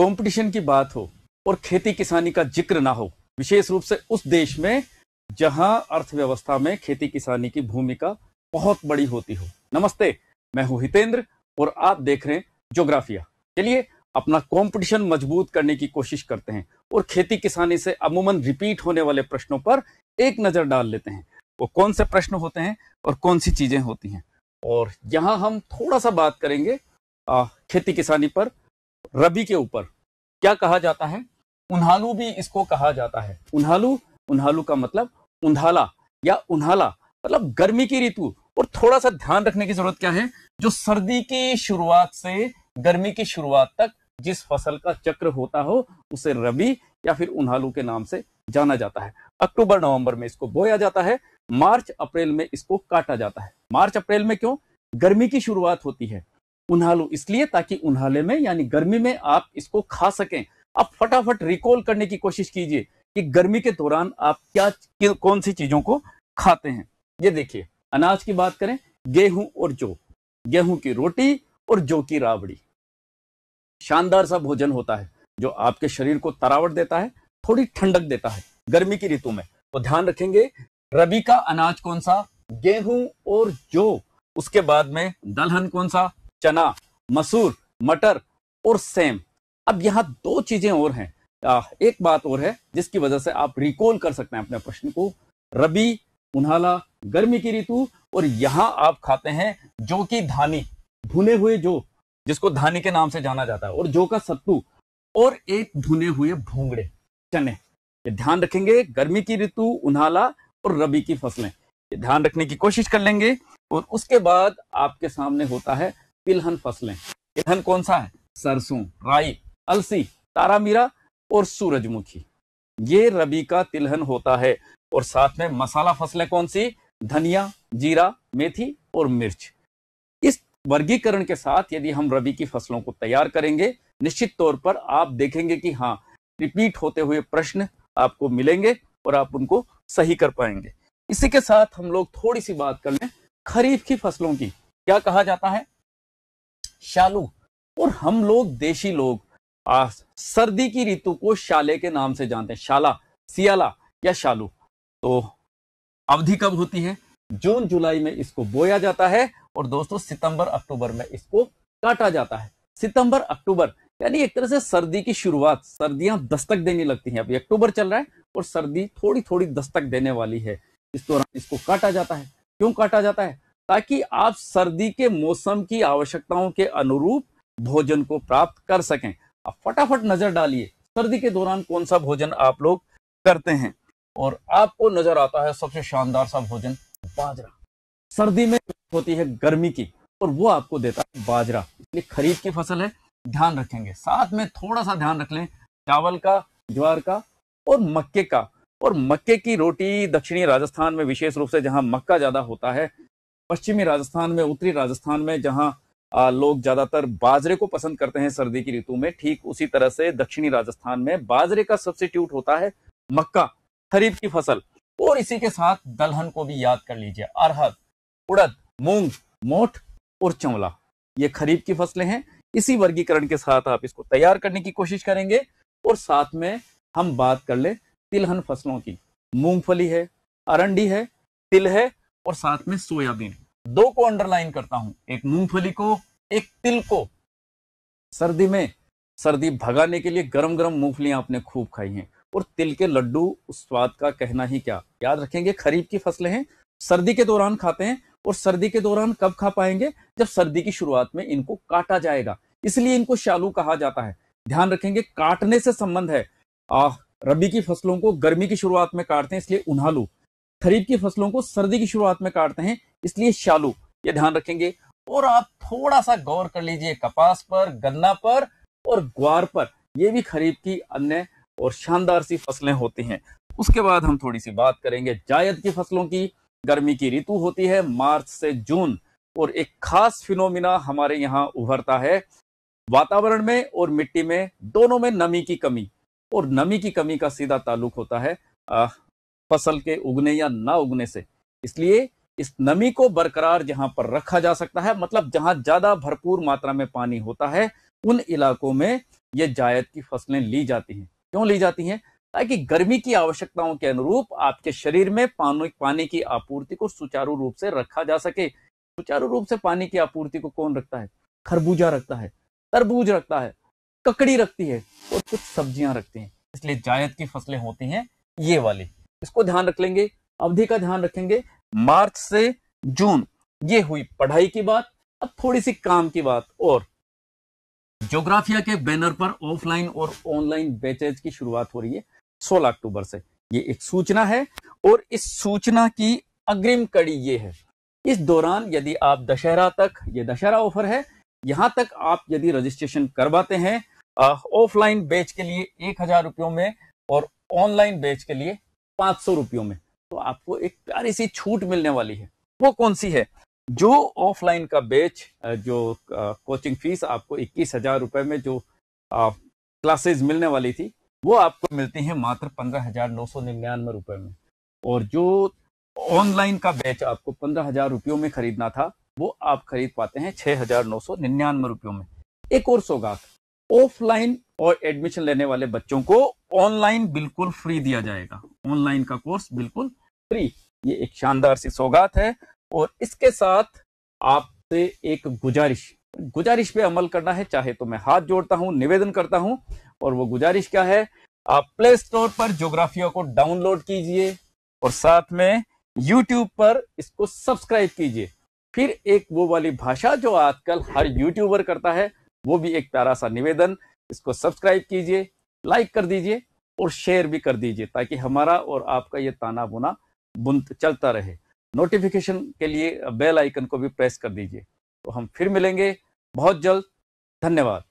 competition की बात हो और खेती किसानी का जिक्र ना हो विशेष रूप से उस देश में जहां अर्थव्यवस्था में खेती किसानी की भूमिका बहुत बड़ी होती हो नमस्ते मैं हूं हितेंद्र और आप देख रहे हैं जोग्राफिया चलिए अपना कंपटीशन मजबूत करने की कोशिश करते हैं और खेती किसानी से अमूमन रिपीट होने वाले प्रश्नों पर एक नज़र डाल लेते हैं वो कौन से प्रश्न होते हैं और कौन सी चीज़ें होती हैं और यहां हम थोड़ा सा बात करेंगे आ, खेती किसानी पर रबी के ऊपर क्या कहा जाता है उन्हालू भी इसको कहा जाता है उन्हालू उन्हालू का मतलब उन्हाला या उन्हाला मतलब गर्मी की ऋतु और थोड़ा सा ध्यान रखने की जरूरत क्या है जो सर्दी की शुरुआत से गर्मी की शुरुआत तक जिस फसल का चक्र होता हो उसे रबी या फिर उन्हालू के नाम से जाना जाता है अक्टूबर नवंबर में इसको बोया जाता है मार्च अप्रैल में इसको काटा जाता है मार्च अप्रैल में क्यों गर्मी की शुरुआत होती है उन्हालू इसलिए ताकि उन्हाले में यानी गर्मी में आप इसको खा सकें आप फटाफट रिकॉल करने की कोशिश कीजिए कि गर्मी के दौरान आप क्या कौन सी चीजों को खाते हैं ये देखिए अनाज की बात करें गेहूं और जौ गेहूं की रोटी और जौ की राबड़ी शानदार सा भोजन होता है जो आपके शरीर को तरावट देता है थोड़ी ठंडक देता है गर्मी की ऋतु में तो ध्यान रखेंगे रबी का अनाज कौन सा गेहूं और जौ उसके बाद में दलहन कौन सा चना मसूर मटर और सेम अब यहाँ दो चीजें और हैं एक बात और है जिसकी वजह से आप रिकॉल कर सकते हैं अपने प्रश्न को रबी उन्हाला गर्मी की ऋतु और यहां आप खाते हैं जो की धानी भुने हुए जो जिसको धानी के नाम से जाना जाता है और जो का सत्तू और एक भुने हुए भूंगड़े चने ये ध्यान रखेंगे गर्मी की ऋतु उन्हाला और रबी की फसलें ये ध्यान रखने की कोशिश कर लेंगे और उसके बाद आपके सामने होता है तिलहन फसलें तिलहन कौन सा है सरसों राई अलसी तारामीरा और सूरजमुखी ये रबी का तिलहन होता है और साथ में मसाला फसलें कौन सी धनिया जीरा मेथी और मिर्च इस वर्गीकरण के साथ यदि हम रबी की फसलों को तैयार करेंगे निश्चित तौर पर आप देखेंगे कि हाँ रिपीट होते हुए प्रश्न आपको मिलेंगे और आप उनको सही कर पाएंगे इसी के साथ हम लोग थोड़ी सी बात कर लें खरीफ की फसलों की क्या कहा जाता है शालू और हम लोग देशी लोग आ, सर्दी की ऋतु को शाले के नाम से जानते हैं शाला सियाला या शालू तो अवधि कब होती है जून जुलाई में इसको बोया जाता है और दोस्तों सितंबर अक्टूबर में इसको काटा जाता है सितंबर अक्टूबर यानी एक तरह से सर्दी की शुरुआत सर्दियां दस्तक देने लगती हैं अभी अक्टूबर चल रहा है और सर्दी थोड़ी थोड़ी दस्तक देने वाली है इस दौरान तो इसको काटा जाता है क्यों काटा जाता है ताकि आप सर्दी के मौसम की आवश्यकताओं के अनुरूप भोजन को प्राप्त कर सकें आप फटाफट नजर डालिए सर्दी के दौरान कौन सा भोजन आप लोग करते हैं और आपको नजर आता है सबसे शानदार सा भोजन बाजरा सर्दी में होती है गर्मी की और वो आपको देता है बाजरा इसलिए खरीफ की फसल है ध्यान रखेंगे साथ में थोड़ा सा ध्यान रख लें चावल का ज्वार का और मक्के का और मक्के की रोटी दक्षिणी राजस्थान में विशेष रूप से जहां मक्का ज्यादा होता है पश्चिमी राजस्थान में उत्तरी राजस्थान में जहां लोग ज्यादातर बाजरे को पसंद करते हैं सर्दी की ऋतु में ठीक उसी तरह से दक्षिणी राजस्थान में बाजरे का सब्सिट्यूट होता है मक्का खरीफ की फसल और इसी के साथ दलहन को भी याद कर लीजिए अरहर उड़द मूंग मोठ और चंवला ये खरीफ की फसलें हैं इसी वर्गीकरण के साथ आप इसको तैयार करने की कोशिश करेंगे और साथ में हम बात कर ले तिलहन फसलों की मूंगफली है अरंडी है तिल है और साथ में सोयाबीन दो को अंडरलाइन करता हूं एक मूंगफली को एक तिल को सर्दी में सर्दी भगाने के लिए गरम गरम मूंगफलियां आपने खूब खाई हैं और तिल के लड्डू उस स्वाद का कहना ही क्या याद रखेंगे खरीफ की फसलें हैं सर्दी के दौरान खाते हैं और सर्दी के दौरान कब खा पाएंगे जब सर्दी की शुरुआत में इनको काटा जाएगा इसलिए इनको शालू कहा जाता है ध्यान रखेंगे काटने से संबंध है आ रबी की फसलों को गर्मी की शुरुआत में काटते हैं इसलिए उन्हालू खरीफ की फसलों को सर्दी की शुरुआत में काटते हैं इसलिए शालू ये ध्यान रखेंगे और आप थोड़ा सा गौर कर लीजिए कपास पर गन्ना पर और ग्वार पर ये भी खरीफ की अन्य और शानदार सी फसलें होती हैं उसके बाद हम थोड़ी सी बात करेंगे जायद की फसलों की गर्मी की ऋतु होती है मार्च से जून और एक खास फिनोमिना हमारे यहाँ उभरता है वातावरण में और मिट्टी में दोनों में नमी की कमी और नमी की कमी का सीधा ताल्लुक होता है फसल के उगने या ना उगने से इसलिए इस नमी को बरकरार जहां पर रखा जा सकता है मतलब जहां ज्यादा भरपूर मात्रा में पानी होता है उन इलाकों में ये जायद की फसलें ली जाती हैं क्यों ली जाती हैं ताकि गर्मी की आवश्यकताओं के अनुरूप आपके शरीर में पानी पानी की आपूर्ति को सुचारू रूप से रखा जा सके सुचारू रूप से पानी की आपूर्ति को कौन रखता है खरबूजा रखता है तरबूज रखता है ककड़ी रखती है और कुछ सब्जियां रखती हैं इसलिए जायद की फसलें होती हैं ये वाली इसको ध्यान रख लेंगे अवधि का ध्यान रखेंगे मार्च से जून ये हुई पढ़ाई की बात अब थोड़ी सी काम की बात और जोग्राफिया के बैनर पर ऑफलाइन और ऑनलाइन बैचेज की शुरुआत हो रही है 16 अक्टूबर से ये एक सूचना है और इस सूचना की अग्रिम कड़ी ये है इस दौरान यदि आप दशहरा तक ये दशहरा ऑफर है यहां तक आप यदि रजिस्ट्रेशन करवाते हैं ऑफलाइन बैच के लिए एक हजार रुपयों में और ऑनलाइन बैच के लिए पांच सौ रुपयों में तो आपको एक प्यारी सी छूट मिलने वाली है वो कौन सी है जो ऑफलाइन का बैच जो कोचिंग फीस आपको इक्कीस हजार रुपये में जो क्लासेस मिलने वाली थी वो आपको मिलती है मात्र पंद्रह हजार नौ सौ निन्यानवे रुपये में और जो ऑनलाइन का बैच आपको पंद्रह हजार रुपयों में खरीदना था वो आप खरीद पाते हैं छह हजार नौ सौ निन्यानवे रुपयों में एक और सौगात ऑफलाइन और एडमिशन लेने वाले बच्चों को ऑनलाइन बिल्कुल फ्री दिया जाएगा ऑनलाइन का कोर्स बिल्कुल फ्री ये एक शानदार सी सौगात है और इसके साथ आपसे एक गुजारिश गुजारिश पे अमल करना है चाहे तो मैं हाथ जोड़ता हूं निवेदन करता हूं और वो गुजारिश क्या है आप प्ले स्टोर पर जोग्राफिया को डाउनलोड कीजिए और साथ में यूट्यूब पर इसको सब्सक्राइब कीजिए फिर एक वो वाली भाषा जो आजकल हर यूट्यूबर करता है वो भी एक प्यारा सा निवेदन इसको सब्सक्राइब कीजिए लाइक कर दीजिए और शेयर भी कर दीजिए ताकि हमारा और आपका ये ताना बुना बुन चलता रहे नोटिफिकेशन के लिए बेल आइकन को भी प्रेस कर दीजिए तो हम फिर मिलेंगे बहुत जल्द धन्यवाद